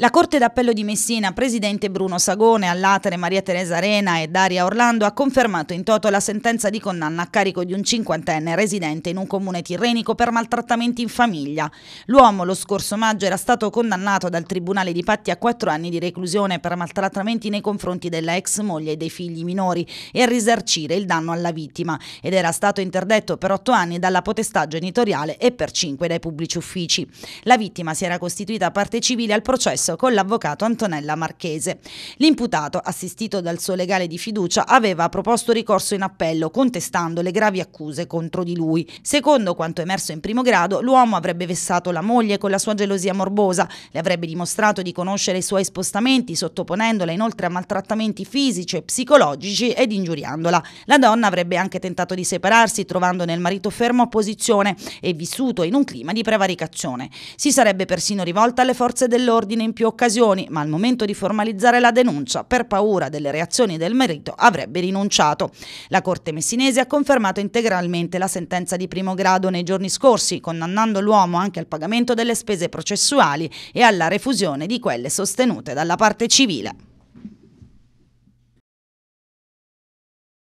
La Corte d'Appello di Messina, Presidente Bruno Sagone, all'Atere Maria Teresa Arena e Daria Orlando ha confermato in toto la sentenza di condanna a carico di un cinquantenne residente in un comune tirrenico per maltrattamenti in famiglia. L'uomo lo scorso maggio era stato condannato dal Tribunale di Patti a quattro anni di reclusione per maltrattamenti nei confronti della ex moglie e dei figli minori e a risarcire il danno alla vittima ed era stato interdetto per otto anni dalla potestà genitoriale e per cinque dai pubblici uffici. La vittima si era costituita parte civile al processo Pass con l'avvocato Antonella Marchese. L'imputato, assistito dal suo legale di fiducia, aveva proposto ricorso in appello contestando le gravi accuse contro di lui. Secondo quanto emerso in primo grado, l'uomo avrebbe vessato la moglie con la sua gelosia morbosa, le avrebbe dimostrato di conoscere i suoi spostamenti, sottoponendola inoltre a maltrattamenti fisici e psicologici ed ingiuriandola. La donna avrebbe anche tentato di separarsi, trovando nel marito fermo opposizione e vissuto in un clima di prevaricazione. Si sarebbe persino rivolta alle forze dell'ordine in più occasioni, ma al momento di formalizzare la denuncia, per paura delle reazioni del marito, avrebbe rinunciato. La Corte messinese ha confermato integralmente la sentenza di primo grado nei giorni scorsi, condannando l'uomo anche al pagamento delle spese processuali e alla refusione di quelle sostenute dalla parte civile.